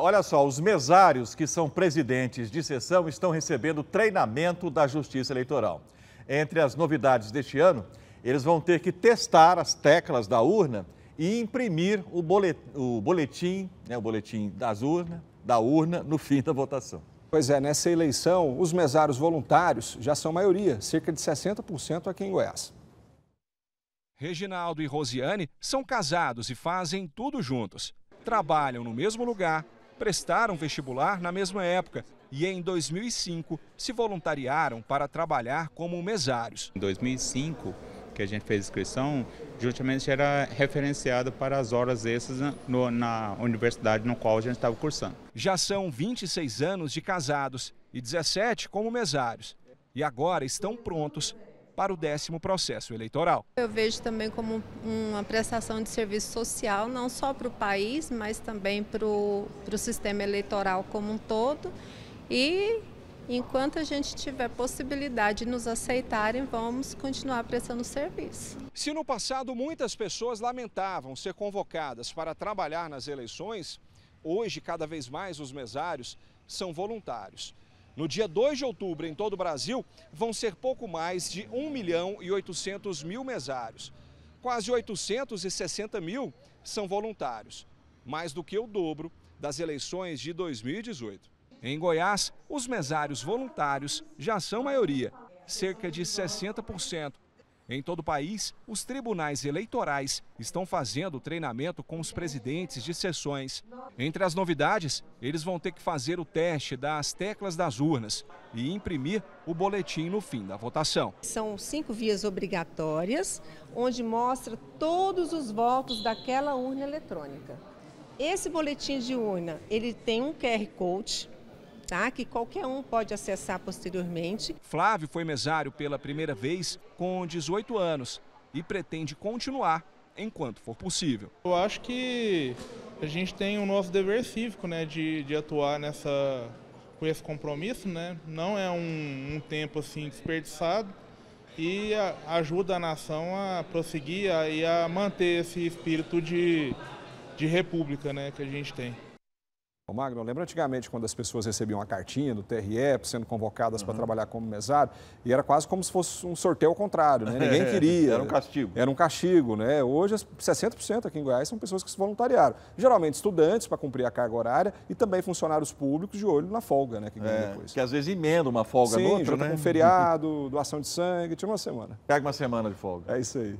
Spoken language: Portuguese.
Olha só, os mesários que são presidentes de sessão estão recebendo treinamento da Justiça Eleitoral. Entre as novidades deste ano, eles vão ter que testar as teclas da urna e imprimir o boletim, o boletim, né, o boletim das urnas, da urna no fim da votação. Pois é, nessa eleição, os mesários voluntários já são maioria, cerca de 60% aqui em Goiás. Reginaldo e Rosiane são casados e fazem tudo juntos. Trabalham no mesmo lugar prestaram vestibular na mesma época e em 2005 se voluntariaram para trabalhar como mesários. Em 2005, que a gente fez inscrição, justamente era referenciado para as horas extras na universidade no qual a gente estava cursando. Já são 26 anos de casados e 17 como mesários. E agora estão prontos para o décimo processo eleitoral. Eu vejo também como uma prestação de serviço social, não só para o país, mas também para o, para o sistema eleitoral como um todo. E Enquanto a gente tiver possibilidade de nos aceitarem, vamos continuar prestando serviço. Se no passado muitas pessoas lamentavam ser convocadas para trabalhar nas eleições, hoje cada vez mais os mesários são voluntários. No dia 2 de outubro, em todo o Brasil, vão ser pouco mais de 1 milhão e 800 mil mesários. Quase 860 mil são voluntários, mais do que o dobro das eleições de 2018. Em Goiás, os mesários voluntários já são maioria, cerca de 60%, em todo o país, os tribunais eleitorais estão fazendo treinamento com os presidentes de sessões. Entre as novidades, eles vão ter que fazer o teste das teclas das urnas e imprimir o boletim no fim da votação. São cinco vias obrigatórias, onde mostra todos os votos daquela urna eletrônica. Esse boletim de urna, ele tem um QR Code tá? que qualquer um pode acessar posteriormente. Flávio foi mesário pela primeira vez com 18 anos e pretende continuar enquanto for possível. Eu acho que a gente tem o nosso dever cívico né, de, de atuar nessa, com esse compromisso, né? não é um, um tempo assim desperdiçado e a, ajuda a nação a prosseguir a, e a manter esse espírito de, de república né, que a gente tem. Ô Magno, lembra antigamente quando as pessoas recebiam uma cartinha do TRE, sendo convocadas uhum. para trabalhar como mesário, e era quase como se fosse um sorteio ao contrário, né? Ninguém é, queria. era um castigo. Era um castigo, né? Hoje, 60% aqui em Goiás são pessoas que se voluntariaram. Geralmente estudantes para cumprir a carga horária e também funcionários públicos de olho na folga, né? Que é, depois. Que às vezes emenda uma folga Sim, no outro, junto né? com um feriado, doação de sangue, tinha uma semana. Pega uma semana de folga. É isso aí.